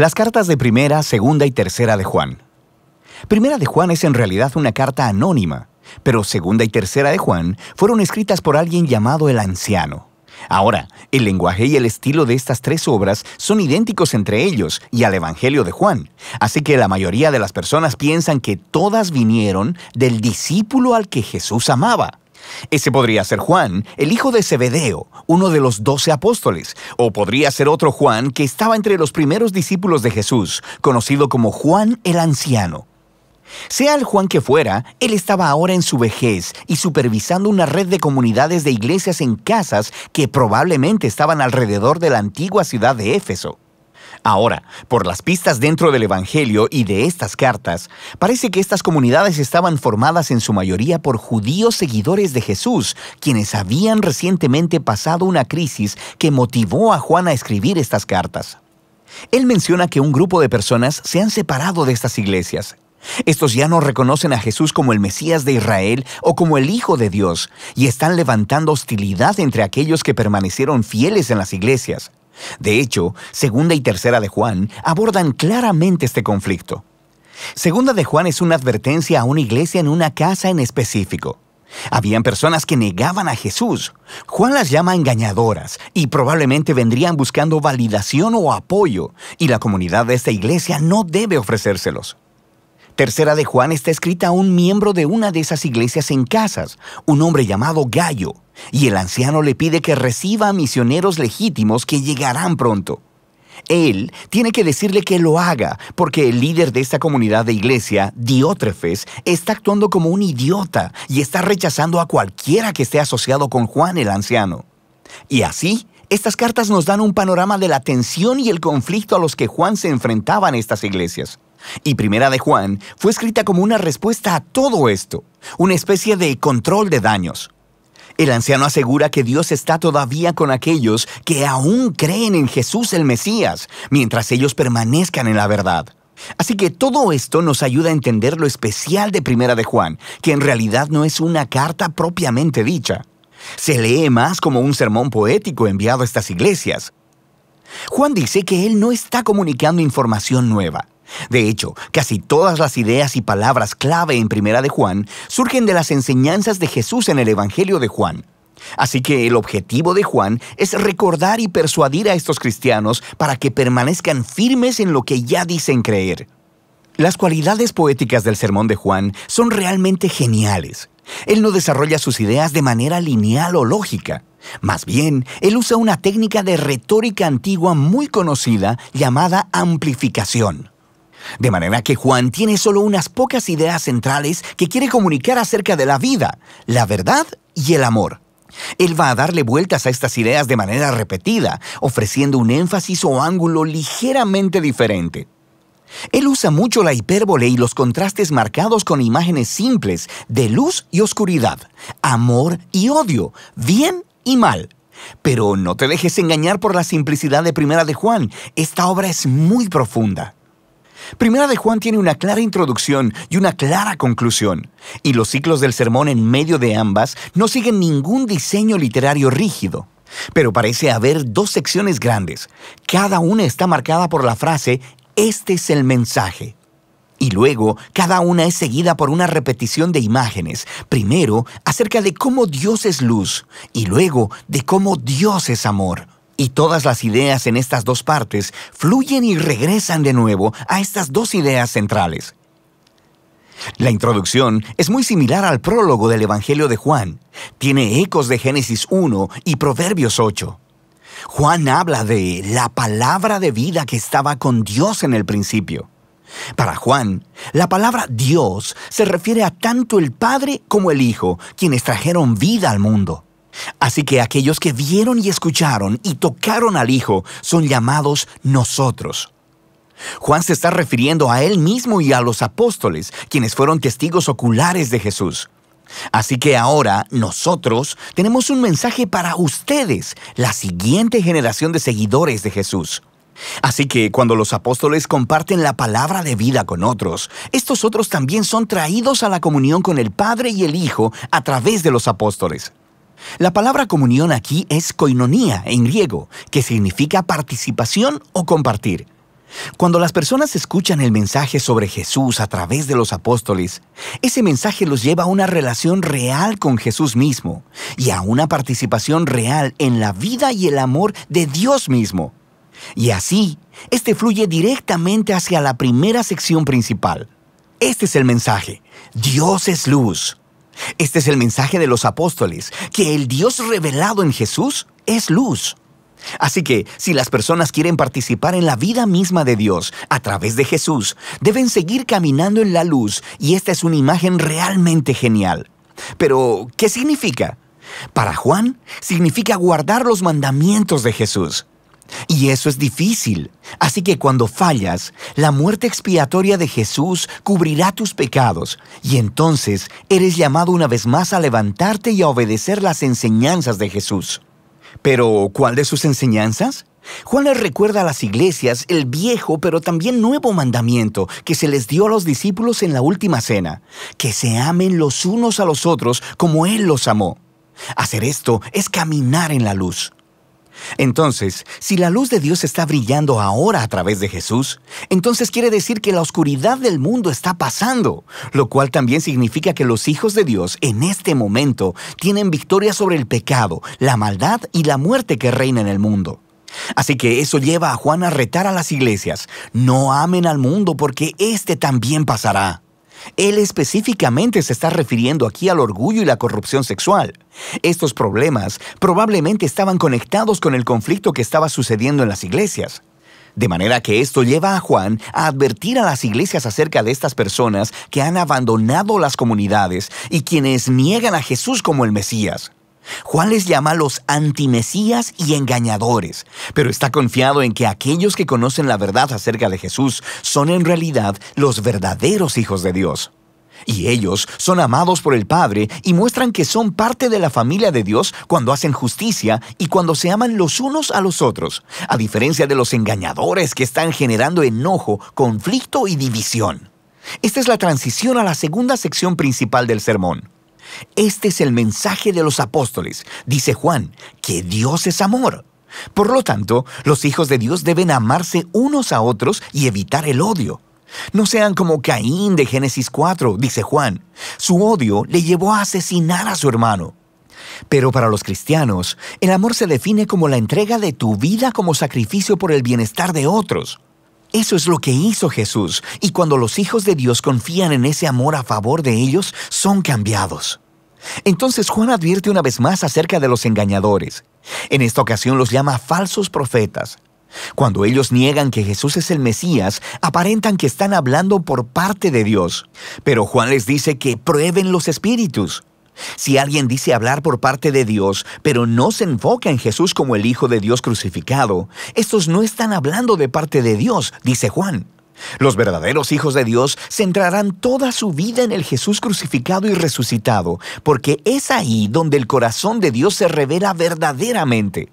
Las cartas de primera, segunda y tercera de Juan. Primera de Juan es en realidad una carta anónima, pero segunda y tercera de Juan fueron escritas por alguien llamado el anciano. Ahora, el lenguaje y el estilo de estas tres obras son idénticos entre ellos y al Evangelio de Juan, así que la mayoría de las personas piensan que todas vinieron del discípulo al que Jesús amaba. Ese podría ser Juan, el hijo de Zebedeo, uno de los doce apóstoles, o podría ser otro Juan que estaba entre los primeros discípulos de Jesús, conocido como Juan el Anciano. Sea el Juan que fuera, él estaba ahora en su vejez y supervisando una red de comunidades de iglesias en casas que probablemente estaban alrededor de la antigua ciudad de Éfeso. Ahora, por las pistas dentro del Evangelio y de estas cartas, parece que estas comunidades estaban formadas en su mayoría por judíos seguidores de Jesús, quienes habían recientemente pasado una crisis que motivó a Juan a escribir estas cartas. Él menciona que un grupo de personas se han separado de estas iglesias. Estos ya no reconocen a Jesús como el Mesías de Israel o como el Hijo de Dios, y están levantando hostilidad entre aquellos que permanecieron fieles en las iglesias. De hecho, segunda y tercera de Juan abordan claramente este conflicto. Segunda de Juan es una advertencia a una iglesia en una casa en específico. Habían personas que negaban a Jesús. Juan las llama engañadoras y probablemente vendrían buscando validación o apoyo, y la comunidad de esta iglesia no debe ofrecérselos. Tercera de Juan está escrita a un miembro de una de esas iglesias en casas, un hombre llamado Gallo. Y el anciano le pide que reciba misioneros legítimos que llegarán pronto. Él tiene que decirle que lo haga, porque el líder de esta comunidad de iglesia, Diótrefes, está actuando como un idiota y está rechazando a cualquiera que esté asociado con Juan el anciano. Y así, estas cartas nos dan un panorama de la tensión y el conflicto a los que Juan se enfrentaba en estas iglesias. Y Primera de Juan fue escrita como una respuesta a todo esto, una especie de control de daños. El anciano asegura que Dios está todavía con aquellos que aún creen en Jesús el Mesías, mientras ellos permanezcan en la verdad. Así que todo esto nos ayuda a entender lo especial de Primera de Juan, que en realidad no es una carta propiamente dicha. Se lee más como un sermón poético enviado a estas iglesias. Juan dice que él no está comunicando información nueva. De hecho, casi todas las ideas y palabras clave en Primera de Juan surgen de las enseñanzas de Jesús en el Evangelio de Juan. Así que el objetivo de Juan es recordar y persuadir a estos cristianos para que permanezcan firmes en lo que ya dicen creer. Las cualidades poéticas del sermón de Juan son realmente geniales. Él no desarrolla sus ideas de manera lineal o lógica. Más bien, él usa una técnica de retórica antigua muy conocida llamada amplificación. De manera que Juan tiene solo unas pocas ideas centrales que quiere comunicar acerca de la vida, la verdad y el amor. Él va a darle vueltas a estas ideas de manera repetida, ofreciendo un énfasis o ángulo ligeramente diferente. Él usa mucho la hipérbole y los contrastes marcados con imágenes simples de luz y oscuridad, amor y odio, bien y mal. Pero no te dejes engañar por la simplicidad de Primera de Juan. Esta obra es muy profunda. Primera de Juan tiene una clara introducción y una clara conclusión, y los ciclos del sermón en medio de ambas no siguen ningún diseño literario rígido. Pero parece haber dos secciones grandes. Cada una está marcada por la frase, este es el mensaje. Y luego, cada una es seguida por una repetición de imágenes, primero acerca de cómo Dios es luz y luego de cómo Dios es amor. Y todas las ideas en estas dos partes fluyen y regresan de nuevo a estas dos ideas centrales. La introducción es muy similar al prólogo del Evangelio de Juan. Tiene ecos de Génesis 1 y Proverbios 8. Juan habla de la palabra de vida que estaba con Dios en el principio. Para Juan, la palabra Dios se refiere a tanto el Padre como el Hijo, quienes trajeron vida al mundo. Así que aquellos que vieron y escucharon y tocaron al Hijo son llamados nosotros. Juan se está refiriendo a él mismo y a los apóstoles, quienes fueron testigos oculares de Jesús. Así que ahora nosotros tenemos un mensaje para ustedes, la siguiente generación de seguidores de Jesús. Así que cuando los apóstoles comparten la palabra de vida con otros, estos otros también son traídos a la comunión con el Padre y el Hijo a través de los apóstoles. La palabra comunión aquí es koinonía en griego, que significa participación o compartir. Cuando las personas escuchan el mensaje sobre Jesús a través de los apóstoles, ese mensaje los lleva a una relación real con Jesús mismo y a una participación real en la vida y el amor de Dios mismo. Y así, este fluye directamente hacia la primera sección principal. Este es el mensaje. Dios es luz. Este es el mensaje de los apóstoles, que el Dios revelado en Jesús es luz. Así que, si las personas quieren participar en la vida misma de Dios a través de Jesús, deben seguir caminando en la luz y esta es una imagen realmente genial. Pero, ¿qué significa? Para Juan, significa guardar los mandamientos de Jesús. Y eso es difícil. Así que cuando fallas, la muerte expiatoria de Jesús cubrirá tus pecados y entonces eres llamado una vez más a levantarte y a obedecer las enseñanzas de Jesús. Pero, ¿cuál de sus enseñanzas? Juan les recuerda a las iglesias el viejo pero también nuevo mandamiento que se les dio a los discípulos en la última cena, que se amen los unos a los otros como Él los amó. Hacer esto es caminar en la luz. Entonces, si la luz de Dios está brillando ahora a través de Jesús, entonces quiere decir que la oscuridad del mundo está pasando, lo cual también significa que los hijos de Dios en este momento tienen victoria sobre el pecado, la maldad y la muerte que reina en el mundo. Así que eso lleva a Juan a retar a las iglesias, no amen al mundo porque éste también pasará. Él específicamente se está refiriendo aquí al orgullo y la corrupción sexual. Estos problemas probablemente estaban conectados con el conflicto que estaba sucediendo en las iglesias. De manera que esto lleva a Juan a advertir a las iglesias acerca de estas personas que han abandonado las comunidades y quienes niegan a Jesús como el Mesías. Juan les llama los antimesías y engañadores, pero está confiado en que aquellos que conocen la verdad acerca de Jesús son en realidad los verdaderos hijos de Dios. Y ellos son amados por el Padre y muestran que son parte de la familia de Dios cuando hacen justicia y cuando se aman los unos a los otros, a diferencia de los engañadores que están generando enojo, conflicto y división. Esta es la transición a la segunda sección principal del sermón. Este es el mensaje de los apóstoles. Dice Juan, que Dios es amor. Por lo tanto, los hijos de Dios deben amarse unos a otros y evitar el odio. No sean como Caín de Génesis 4, dice Juan. Su odio le llevó a asesinar a su hermano. Pero para los cristianos, el amor se define como la entrega de tu vida como sacrificio por el bienestar de otros. Eso es lo que hizo Jesús, y cuando los hijos de Dios confían en ese amor a favor de ellos, son cambiados. Entonces Juan advierte una vez más acerca de los engañadores. En esta ocasión los llama falsos profetas. Cuando ellos niegan que Jesús es el Mesías, aparentan que están hablando por parte de Dios. Pero Juan les dice que prueben los espíritus. Si alguien dice hablar por parte de Dios, pero no se enfoca en Jesús como el Hijo de Dios crucificado, estos no están hablando de parte de Dios, dice Juan. Los verdaderos hijos de Dios centrarán toda su vida en el Jesús crucificado y resucitado, porque es ahí donde el corazón de Dios se revela verdaderamente.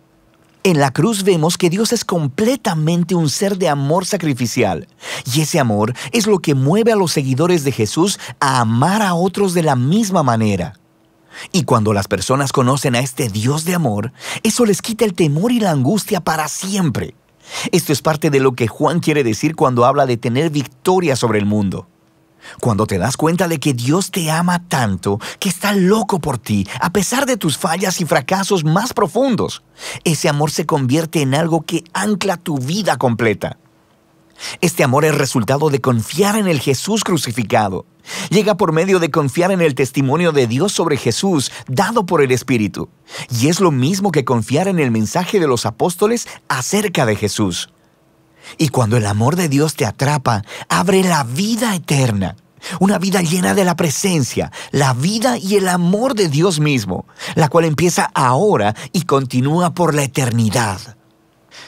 En la cruz vemos que Dios es completamente un ser de amor sacrificial, y ese amor es lo que mueve a los seguidores de Jesús a amar a otros de la misma manera. Y cuando las personas conocen a este Dios de amor, eso les quita el temor y la angustia para siempre. Esto es parte de lo que Juan quiere decir cuando habla de tener victoria sobre el mundo. Cuando te das cuenta de que Dios te ama tanto, que está loco por ti, a pesar de tus fallas y fracasos más profundos, ese amor se convierte en algo que ancla tu vida completa. Este amor es resultado de confiar en el Jesús crucificado. Llega por medio de confiar en el testimonio de Dios sobre Jesús dado por el Espíritu. Y es lo mismo que confiar en el mensaje de los apóstoles acerca de Jesús. Y cuando el amor de Dios te atrapa, abre la vida eterna. Una vida llena de la presencia, la vida y el amor de Dios mismo, la cual empieza ahora y continúa por la eternidad.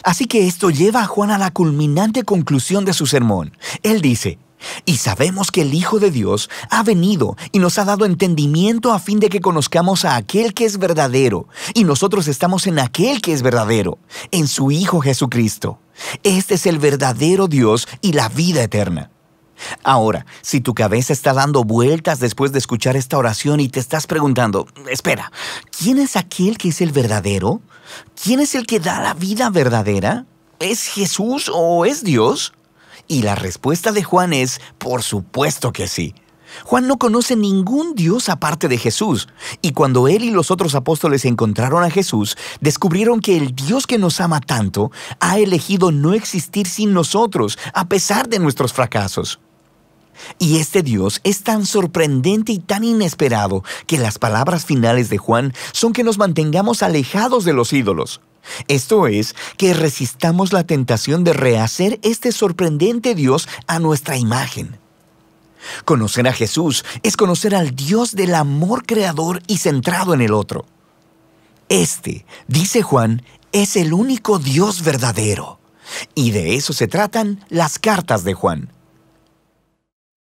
Así que esto lleva a Juan a la culminante conclusión de su sermón. Él dice, y sabemos que el Hijo de Dios ha venido y nos ha dado entendimiento a fin de que conozcamos a aquel que es verdadero, y nosotros estamos en aquel que es verdadero, en su Hijo Jesucristo. Este es el verdadero Dios y la vida eterna. Ahora, si tu cabeza está dando vueltas después de escuchar esta oración y te estás preguntando, espera, ¿quién es aquel que es el verdadero? ¿Quién es el que da la vida verdadera? ¿Es Jesús o es Dios? Y la respuesta de Juan es, por supuesto que sí. Juan no conoce ningún Dios aparte de Jesús, y cuando él y los otros apóstoles encontraron a Jesús, descubrieron que el Dios que nos ama tanto ha elegido no existir sin nosotros, a pesar de nuestros fracasos. Y este Dios es tan sorprendente y tan inesperado que las palabras finales de Juan son que nos mantengamos alejados de los ídolos. Esto es, que resistamos la tentación de rehacer este sorprendente Dios a nuestra imagen. Conocer a Jesús es conocer al Dios del amor creador y centrado en el otro. Este, dice Juan, es el único Dios verdadero. Y de eso se tratan las cartas de Juan.